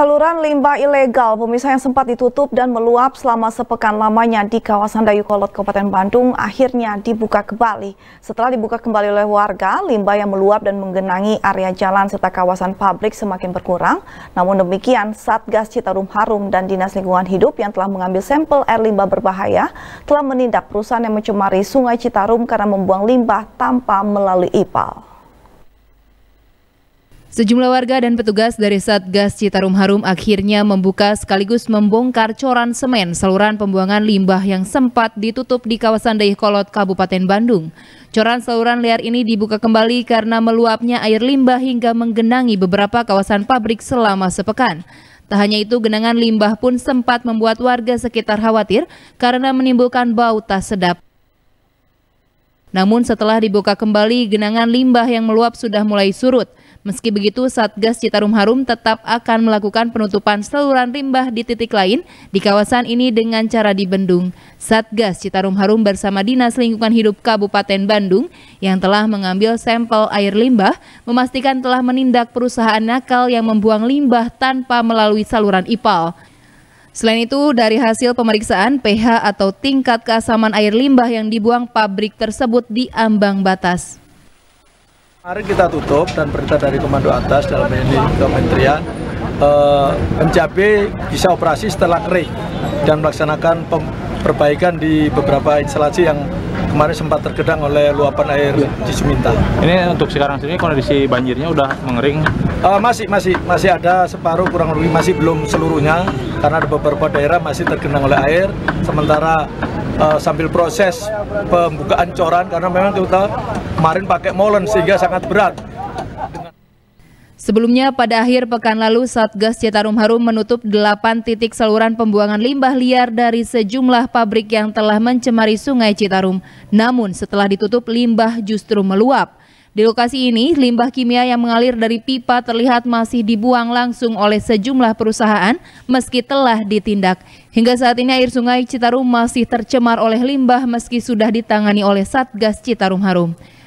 Saluran limbah ilegal pemirsa yang sempat ditutup dan meluap selama sepekan lamanya di kawasan Dayukolot, Kabupaten Bandung akhirnya dibuka kembali. Setelah dibuka kembali oleh warga, limbah yang meluap dan menggenangi area jalan serta kawasan pabrik semakin berkurang. Namun demikian, Satgas Citarum Harum dan Dinas Lingkungan Hidup yang telah mengambil sampel air limbah berbahaya telah menindak perusahaan yang mencemari Sungai Citarum karena membuang limbah tanpa melalui ipal. Sejumlah warga dan petugas dari Satgas Citarum Harum akhirnya membuka sekaligus membongkar coran semen saluran pembuangan limbah yang sempat ditutup di kawasan Dayakolot, Kabupaten Bandung. Coran saluran liar ini dibuka kembali karena meluapnya air limbah hingga menggenangi beberapa kawasan pabrik selama sepekan. Tak hanya itu, genangan limbah pun sempat membuat warga sekitar khawatir karena menimbulkan bau tak sedap. Namun setelah dibuka kembali, genangan limbah yang meluap sudah mulai surut. Meski begitu, Satgas Citarum Harum tetap akan melakukan penutupan saluran limbah di titik lain di kawasan ini dengan cara dibendung. Satgas Citarum Harum bersama Dinas Lingkungan Hidup Kabupaten Bandung yang telah mengambil sampel air limbah memastikan telah menindak perusahaan nakal yang membuang limbah tanpa melalui saluran IPAL. Selain itu, dari hasil pemeriksaan, pH atau tingkat keasaman air limbah yang dibuang pabrik tersebut di ambang batas. Mari kita tutup dan perintah dari Komando Atas dalam ini Kementerian eh, bisa operasi setelah kering dan melaksanakan perbaikan di beberapa instalasi yang kemarin sempat tergedang oleh luapan air Cisuminta. Ini untuk sekarang sini kondisi banjirnya udah mengering? Uh, masih masih masih ada separuh kurang lebih masih belum seluruhnya karena ada beberapa daerah masih tergenang oleh air. Sementara uh, sambil proses pembukaan coran karena memang kita Kemarin pakai molen sehingga sangat berat. Sebelumnya pada akhir pekan lalu Satgas Citarum Harum menutup 8 titik saluran pembuangan limbah liar dari sejumlah pabrik yang telah mencemari sungai Citarum. Namun setelah ditutup limbah justru meluap. Di lokasi ini limbah kimia yang mengalir dari pipa terlihat masih dibuang langsung oleh sejumlah perusahaan meski telah ditindak. Hingga saat ini air sungai Citarum masih tercemar oleh limbah meski sudah ditangani oleh Satgas Citarum Harum.